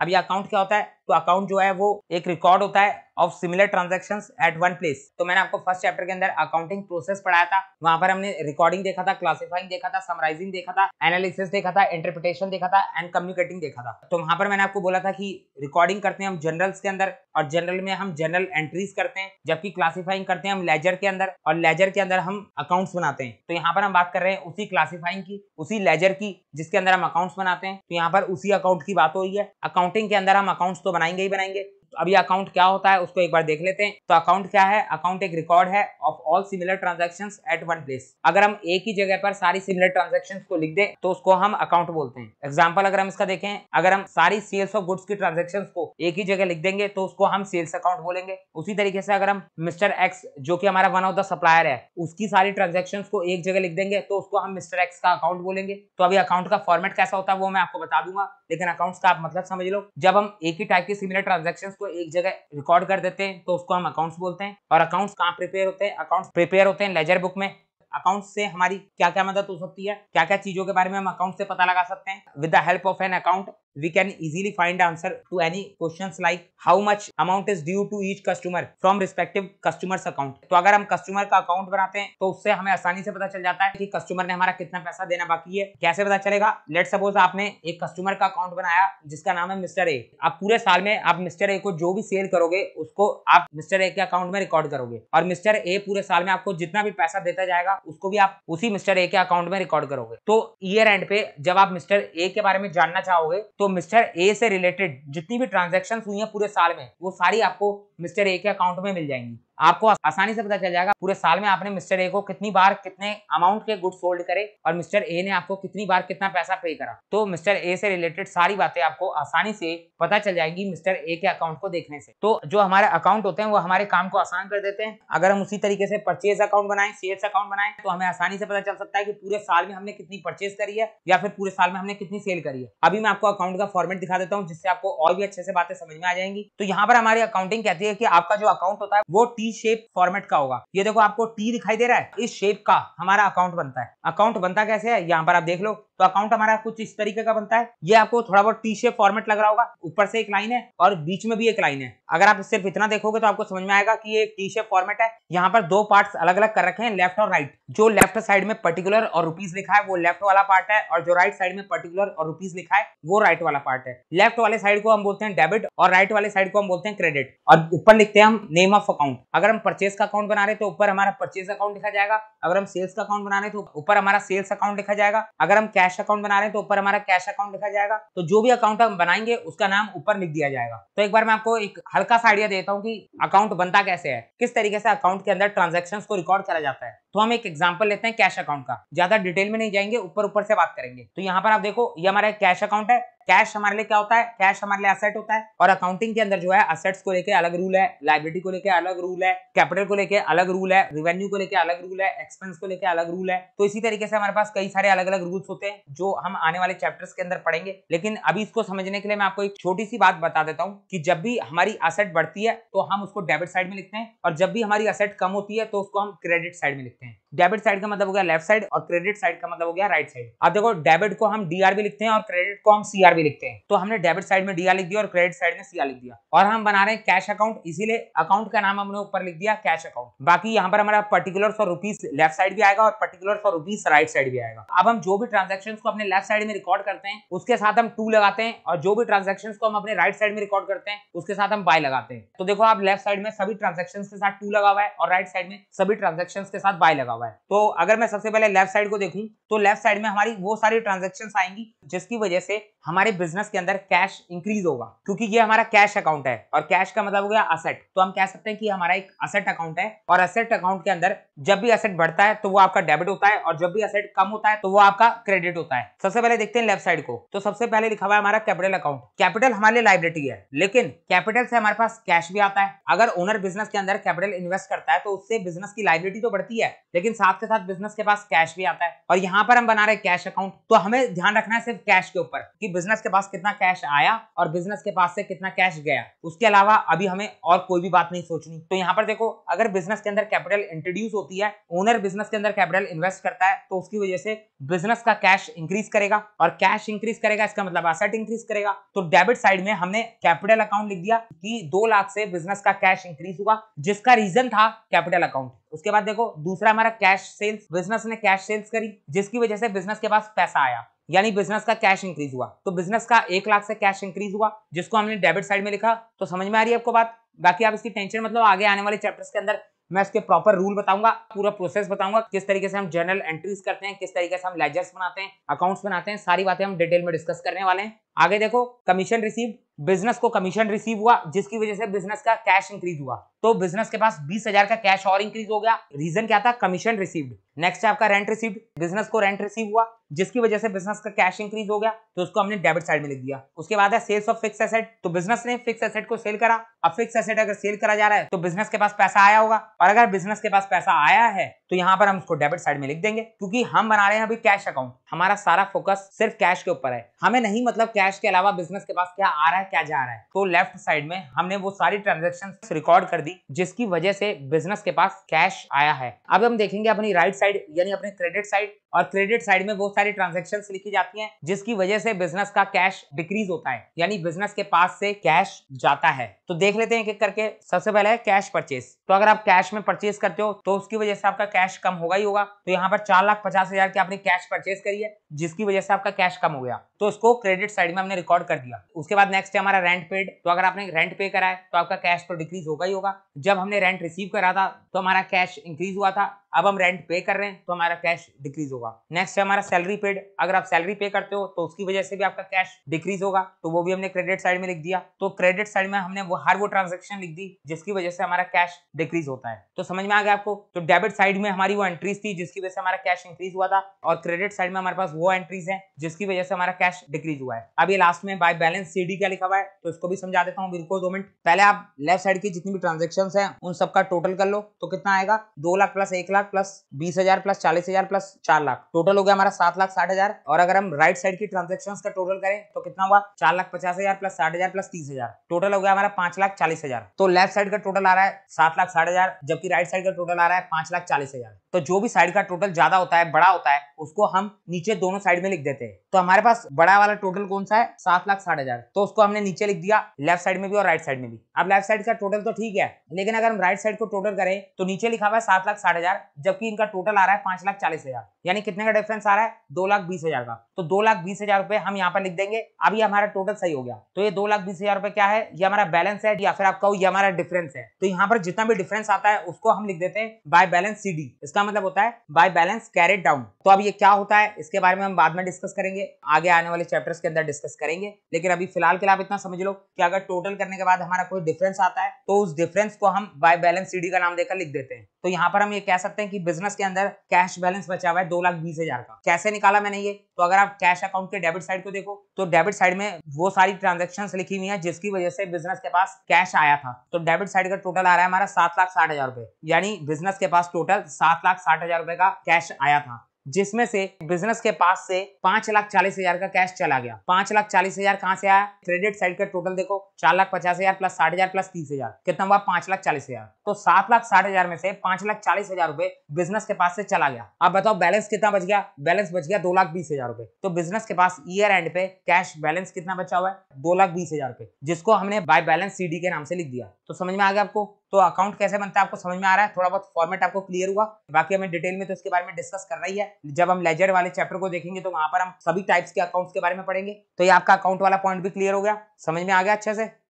अब ये अकाउंट क्या होता है तो अकाउंट जो है वो एक रिकॉर्ड होता है of similar transaction at one place तो मैंने आपको फर्स्ट चैप्टर के अंदर अकाउंटिंग प्रोसेस पढ़ाया था वहां पर हमने रिकॉर्डिंग देखा था क्लासिफाइंग देखा था समराइजिंग देखा था एनालिसिस देखा था इंटरप्रिटेशन देखा था एंड कम्युनिकेटिंग देखा था तो वहां पर मैंने आपको बोला था कि रिकॉर्डिंग करते हैं हम जनरल्स के अंदर और जनरल में हम जनरल एंट्रीज करते हैं जबकि क्लासिफाइंग करते हैं हम लेजर के अंदर और लेजर के अंदर हम अकाउंट्स बनाते हैं तो यहाँ पर हम बात कर रहे हैं उसी क्लासिफाइंग की उसी लेजर की जिसके अंदर हम अकाउंट्स बनाते हैं तो यहाँ पर उसी अकाउंट की बात हो रही है अकाउंटिंग के अंदर हम अकाउंट्स तो बनाएंगे ही बनाएंगे अभी अकाउंट क्या होता है उसको एक बार देख लेते हैं तो अकाउंट क्या है अकाउंट एक रिकॉर्ड है of all similar transaction at one place अगर हम एक ही जगह पर सारी सिमिलर ट्रांजेक्शन को लिख दें तो उसको हम अकाउंट बोलते हैं एग्जाम्पल अगर हम इसका देखें अगर हम सारी सेल्स ऑफ गुड्स की ट्रांजेक्शन को एक ही जगह लिख देंगे तो उसको हम सेल्स अकाउंट बोलेंगे उसी तरीके से अगर हम मिस्टर एक्स जो कि हमारा वन ऑफ द सप्लायर है उसकी सारी ट्रांजेक्शन को एक जगह लिख देंगे तो उसको हम मिस्टर एक्स का अकाउंट बोलेंगे तो अभी अकाउंट का फॉर्मेट कैसा होता है वो मैं आपको बता दूंगा लेकिन अकाउंट्स का आप मतलब समझ लो जब हम एक ही टाइप की सिमिलर ट्रांजेक्शन को उसको एक जगह रिकॉर्ड कर देते हैं तो उसको हम अकाउंट्स बोलते हैं और अकाउंट्स कहाँ प्रिपेयर होते हैं अकाउंट्स प्रिपेयर होते हैं लेजर बुक में अकाउंट्स से हमारी क्या क्या मदद हो सकती है क्या क्या चीजों के बारे में हम अकाउंट से पता लगा सकते हैं with the help of an account we can easily find answer to any questions like how much amount is due to each customer from respective customers account तो अगर हम कस्टमर का अकाउंट बनाते हैं तो उससे हमें आसानी से पता चल जाता है कि कस्टमर ने हमारा कितना पैसा देना बाकी है कैसे पता चलेगा लेट सपोज आपने एक कस्टमर का अकाउंट बनाया जिसका नाम है मिस्टर ए आप पूरे साल में आप मिस्टर ए को जो भी सेल करोगे उसको आप मिस्टर ए के अकाउंट में रिकॉर्ड करोगे और मिस्टर ए पूरे साल में आपको जितना भी पैसा देता जाएगा उसको भी आप उसी मिस्टर ए के अकाउंट में रिकॉर्ड करोगे तो ईयर एंड पे जब आप मिस्टर ए के बारे में जानना चाहोगे तो तो मिस्टर ए से रिलेटेड जितनी भी ट्रांजेक्शन हुई है पूरे साल में वो सारी आपको मिस्टर ए के अकाउंट में मिल जाएंगी आपको आसानी से पता चल जाएगा पूरे साल में आपने मिस्टर ए को कितनी बार कितने अमाउंट के गुड्स सोल्ड करे और मिस्टर ए ने आपको कितनी बार कितना पैसा पे करा तो मिस्टर ए से रिलेटेड सारी बातें आपको आसानी से पता चल जाएगी मिस्टर ए के अकाउंट को देखने से तो जो हमारे अकाउंट होते हैं वो हमारे काम को आसान कर देते हैं अगर हम उसी तरीके से परचेज अकाउंट बनाए सेल्स अकाउंट बनाए तो हमें आसानी से पता चल सकता है कि पूरे साल में हमने कितनी परचेज करी है या फिर पूरे साल में हमने कितनी सेल करी है अभी मैं आपको अकाउंट का फॉर्मेट दिखा देता हूँ जिससे आपको और भी अच्छे से बातें समझ में आ जाएंगी तो यहाँ पर हमारी अकाउंटिंग कहती है कि आपका जो अकाउंट होता है वो टी टी शेप फॉर्मेट का होगा ये देखो आपको टी दिखाई दे रहा है इस शेप का हमारा अकाउंट बनता है अकाउंट बनता कैसे है यहाँ पर आप देख लो तो अकाउंट हमारा कुछ इस तरीके का बनता है ये आपको थोड़ा बहुत टी शेप फॉर्मेट लग रहा होगा ऊपर से एक लाइन है और बीच में भी एक लाइन है अगर आप सिर्फ इतना देखोगे तो आपको समझ में आएगा कि ये टी शेप फॉर्मेट है यहाँ पर दो पार्ट अलग अलग कर रखे हैं लेफ्ट और राइट जो लेफ्ट साइड में पर्टिकुलर और रुपीज लिखा है वो लेफ्ट वाला पार्ट है और जो राइट साइड में पर्टिकुलर और रुपीज लिखा है वो राइट वाला पार्ट है लेफ्ट वाले साइड को हम बोलते हैं डेबिट और राइट वाले साइड को हम बोलते हैं क्रेडिट और ऊपर लिखते हैं हम नेम ऑफ अकाउंट अगर हम परचेज का अकाउंट बना रहे तो ऊपर हमारा परचेज अकाउंट लिखा जाएगा अगर हम सेल्स का अकाउंट बना रहे तो ऊपर हमारा सेल्स अकाउंट लिखा जाएगा अगर हम कैश कैश अकाउंट बना रहे हैं तो ऊपर हमारा कैश अकाउंट लिखा जाएगा तो जो भी अकाउंट हम बनाएंगे उसका नाम ऊपर लिख दिया जाएगा तो एक बार मैं आपको एक हल्का सा आइडिया देता हूँ कि अकाउंट बनता कैसे है किस तरीके से अकाउंट के अंदर ट्रांजेक्शन को रिकॉर्ड करा जाता है तो हम एक एग्जाम्पल लेते हैं कैश अकाउंट का ज्यादा डिटेल में नहीं जाएंगे ऊपर ऊपर से बात करेंगे तो यहाँ पर आप देखो ये हमारा कैश अकाउंट है कैश हमारे लिए क्या होता है कैश हमारे लिए असेट होता है और अकाउंटिंग के अंदर जो है असेट्स को लेकर अलग रूल है लाइब्रेटी को लेकर अलग रूल है कैपिटल को लेकर अलग रूल है रिवेन्यू को लेकर अलग रूल है एक्सपेंस को लेकर अलग रूल है तो इसी तरीके से हमारे पास कई सारे अलग अलग रूल्स होते हैं जो हम आने वाले चैप्टर्स के अंदर पढ़ेंगे लेकिन अभी इसको समझने के लिए मैं आपको एक छोटी सी बात बता देता हूँ कि जब भी हमारी असेट बढ़ती है तो हम उसको डेबिट साइड में लिखते हैं और जब भी हमारी असेट कम होती है तो उसको हम क्रेडिट साइड में लिखते हैं सकते हैं डेबिट साइड का मतलब हो गया लेफ्ट साइड और क्रेडिट साइड का मतलब हो गया राइट साइड अब देखो डेबिट को हम डीआर भी लिखते हैं और क्रेडिट को हम सीआर भी लिखते हैं तो हमने डेबिट साइड में डीआर लिख दिया और क्रेडिट साइड में सीआर लिख दिया और हम बना रहे हैं कैश अकाउंट इसीलिए अकाउंट का नाम हमने ऊपर लिख दिया कैश अकाउंट बाकी यहाँ पर हमारा particular for rupees left side भी आएगा और particular for rupees right side भी आएगा अब हम जो भी ट्रांजेक्शन को अपने लेफ्ट साइड में रिकॉर्ड करते हैं उसके साथ हम टू लगाते हैं और जो भी ट्रांजेक्शन को हम अपने राइट साइड में रिकॉर्ड करते हैं उसके साथ हम बाय लगाते हैं तो देखो आप लेफ्ट साइड में सभी ट्रांजेक्शन के साथ टू लगा हुआ है और राइट साइड में सभी ट्रांजेक्शन के साथ बाय आई लगा हुआ है तो अगर मैं सबसे पहले लेफ्ट साइड को देखूं तो लेफ्ट साइड में हमारी वो सारी ट्रांजेक्शन आएंगी जिसकी वजह से हमारे बिजनेस के अंदर कैश इंक्रीज होगा क्योंकि ये हमारा कैश अकाउंट है और कैश का मतलब हो गया असेट तो हम कह सकते हैं कि हमारा एक असेट अकाउंट है और असेट अकाउंट के अंदर जब भी असेट बढ़ता है तो वो आपका डेबिट होता है और जब भी असेट कम होता है तो वो आपका क्रेडिट होता है सबसे पहले देखते हैं लेफ्ट साइड को तो सबसे पहले लिखा हुआ है हमारा कैपिटल अकाउंट कैपिटल हमारे लिए लाइबिलिटी है लेकिन कैपिटल से हमारे पास कैश भी आता है अगर ओनर बिजनेस के अंदर कैपिटल इन्वेस्ट करता है तो उससे बिजनेस की लाइबिलिटी तो बढ़ती है लेकिन साथ के साथ बिजनेस के पास कैश भी आता है और यहाँ पर हम बना रहे कैश अकाउंट तो हमें ध्यान रखना है सिर्फ कैश के ऊपर कि बिजनेस के पास कितना कैश आया और बिजनेस के पास से कितना कैश गया उसके अलावा अभी हमें और कोई भी बात नहीं सोचनी तो यहाँ पर देखो अगर बिजनेस के अंदर कैपिटल इंट्रोड्यूस होती है ओनर बिजनेस के अंदर कैपिटल इन्वेस्ट करता है तो उसकी वजह से बिजनेस का कैश इंक्रीज करेगा और कैश इंक्रीज करेगा इसका मतलब एसेट इंक्रीज करेगा तो डेबिट साइड में हमने कैपिटल अकाउंट लिख दिया कि दो लाख से बिजनेस का कैश इंक्रीज हुआ जिसका रीजन था कैपिटल अकाउंट उसके बाद देखो दूसरा हमारा कैश सेल्स बिजनेस ने कैश सेल्स करी जिसकी वजह से बिजनेस के पास पैसा आया यानी बिजनेस का कैश इंक्रीज हुआ तो बिजनेस का एक लाख से कैश इंक्रीज हुआ जिसको हमने डेबिट साइड में लिखा तो समझ में आ रही है आपको बात बाकी आप इसकी टेंशन मतलब आगे आने वाले चैप्टर्स के अंदर मैं इसके प्रॉपर रूल बताऊंगा पूरा प्रोसेस बताऊंगा किस तरीके से हम जनरल एंट्रीज करते हैं किस तरीके से हम लेजर्स बनाते हैं अकाउंट्स बनाते हैं सारी बातें हम डिटेल में डिस्कस करने वाले हैं आगे देखो कमीशन रिसीव बिजनेस को कमीशन रिसीव हुआ जिसकी वजह से बिजनेस का कैश इंक्रीज हुआ तो बिजनेस के पास बीस हजार का कैश और इंक्रीज हो गया रीजन क्या था कमीशन रिसीव्ड नेक्स्ट है आपका रेंट रिसीव्ड बिजनेस को रेंट रिसीव हुआ जिसकी वजह से बिजनेस का कैश इंक्रीज हो गया तो उसको हमने डेबिट साइड में लिख दिया उसके बाद है सेल्स ऑफ फिक्स एसेट तो बिजनेस ने फिक्स एसेट को सेल करा अब फिक्स एसेट अगर सेल करा जा रहा है तो बिजनेस के पास पैसा आया होगा और अगर बिजनेस के पास पैसा आया है तो यहाँ पर हम उसको डेबिट साइड में लिख देंगे क्योंकि हम बना रहे हैं अभी कैश अकाउंट हमारा सारा फोकस सिर्फ कैश के ऊपर है हमें नहीं मतलब कैश कैश के अलावा बिजनेस के पास क्या आ रहा है क्या जा रहा है तो लेफ्ट साइड में हमने वो सारी ट्रांजेक्शन रिकॉर्ड कर दी जिसकी वजह से बिजनेस के पास कैश आया है अब हम देखेंगे अपनी राइट साइड यानी अपने क्रेडिट साइड और क्रेडिट साइड में बहुत सारी ट्रांजेक्शन लिखी जाती है जिसकी वजह से बिजनेस का कैश डिक्रीज होता है यानी बिजनेस के पास से कैश जाता है तो देख लेते हैं एक करके सबसे पहले है कैश परचेज तो अगर आप कैश में परचेज करते हो तो उसकी वजह से आपका कैश कम होगा ही होगा तो यहाँ पर चार लाख पचास हजार की आपने कैश परचेज करी है जिसकी वजह से आपका कैश कम हो गया तो उसको क्रेडिट साइड में हमने रिकॉर्ड कर दिया उसके बाद नेक्स्ट है हमारा रेंट पेड तो अगर आपने रेंट पे करा है तो आपका कैश तो डिक्रीज होगा ही होगा जब हमने रेंट रिसीव करा था तो हमारा कैश इंक्रीज हुआ था अब हम रेंट पे कर रहे हैं तो हमारा कैश डिक्रीज होगा नेक्स्ट है हमारा सैलरी पेड अगर आप सैलरी पे करते हो तो उसकी वजह से भी आपका कैश डिक्रीज होगा तो वो भी हमने क्रेडिट साइड में लिख दिया तो क्रेडिट साइड में हमने वो हर वो ट्रांजेक्शन लिख दी जिसकी वजह से हमारा कैश डिक्रीज होता है तो समझ में आ गया आपको तो डेबिट साइड में हमारी वो एंट्रीज थी जिसकी वजह से हमारा कैश इंक्रीज हुआ था और क्रेडिट साइड में हमारे पास वो एंट्रीज है जिसकी वजह से हमारा कैश डिक्रीज हुआ है अब ये लास्ट में बाय बैलेंस सीडी क्या लिखा हुआ है तो इसको भी समझा देता हूँ बिल्कुल दो मिनट पहले आप लेफ्ट साइड की जितनी भी ट्रांजेक्शन है उन सबका टोटल कर लो तो कितना आएगा दो लाख प्लस एक लाख लाख प्लस बीस हजार प्लस चालीस हजार प्लस चार लाख टोटल हो गया हमारा सात लाख साठ हजार और अगर हम राइट साइड की ट्रांजेक्शन का टोटल करें तो कितना हुआ चार लाख पचास हजार प्लस साठ हजार प्लस तीस हजार टोटल हो गया हमारा पांच लाख चालीस हजार तो लेफ्ट साइड का टोटल आ रहा है सात लाख साठ हजार जबकि राइट साइड का टोटल आ रहा है पांच लाख चालीस हजार तो जो भी साइड का टोटल ज्यादा होता है बड़ा होता है उसको हम नीचे दोनों साइड में लिख देते हैं तो हमारे पास बड़ा वाला टोटल कौन सा है सात लाख साठ हजार तो उसको हमने नीचे लिख दिया लेफ्ट साइड में भी और राइट साइड में भी अब लेफ्ट साइड का टोटल तो ठीक है लेकिन अगर हम राइट साइड को टोटल करें तो नीचे लिखा हुआ है सात लाख साठ हजार जबकि इनका टोटल आ रहा है पांच लाख चालीस हजार यानी कितने का डिफरेंस आ रहा है दो लाख बीस हजार का तो दो लाख बीस हजार रुपए हम यहाँ पर लिख देंगे अभी हमारा टोटल सही हो गया तो ये दो लाख बीस हजार रुपए क्या है ये हमारा बैलेंस है या फिर आप कहो ये हमारा डिफरेंस है तो यहाँ पर जितना भी डिफरेंस आता है उसको हम लिख देते हैं बाय बैलेंस सी इसका मतलब होता है बाय बैलेंस कैरेट डाउन तो अब ये क्या होता है इसके बारे में हम बाद में डिस्कस करेंगे आगे आने वाले चैप्टर्स के अंदर डिस्कस करेंगे लेकिन अभी फिलहाल के लिए आप इतना समझ लो कि अगर टोटल करने के बाद हमारा कोई डिफरेंस आता है तो उस डिफरेंस को हम बाय बैलेंस सी का नाम देकर लिख देते हैं तो यहाँ पर हम ये कह सकते हैं हैं कि बिजनेस के अंदर कैश बैलेंस बचा हुआ है दो लाख बीस हजार का कैसे निकाला मैंने ये तो अगर आप कैश अकाउंट के डेबिट साइड को देखो तो डेबिट साइड में वो सारी ट्रांजेक्शन लिखी हुई है जिसकी वजह से बिजनेस के पास कैश आया था तो डेबिट साइड का टोटल आ रहा है हमारा सात लाख साठ हजार रुपए यानी बिजनेस के पास टोटल सात लाख साठ हजार रुपए का कैश आया था जिसमें से बिजनेस के पास से पांच लाख चालीस हजार का कैश चला गया पांच लाख चालीस हजार कहाँ से आया क्रेडिट साइड का टोटल देखो चार लाख पचास हजार प्लस साठ हजार प्लस तीस हजार कितना हुआ पांच लाख चालीस हजार तो सात लाख साठ हजार में से पांच लाख चालीस हजार रुपए बिजनेस के पास से चला गया अब बताओ बैलेंस कितना बच गया बैलेंस बच गया दो लाख बीस हजार रुपए तो बिजनेस के पास ईयर एंड पे कैश बैलेंस कितना बचा हुआ है दो लाख बीस हजार रुपए जिसको हमने बाय बैलेंस सीडी के नाम से लिख दिया तो समझ में आ गया आपको तो अकाउंट कैसे बनता है आपको समझ में आ रहा है थोड़ा बहुत फॉर्मेट आपको क्लियर हुआ बाकी हमें डिटेल में तो इसके बारे में डिस्कस कर रही है जब हम लेजर वाले चैप्टर को देखेंगे तो वहां पर हम सभी टाइप्स के अकाउंट्स के बारे में पढ़ेंगे तो ये आपका अकाउंट वाला पॉइंट भी क्लियर हो गया समझ में आ गया अच्छे से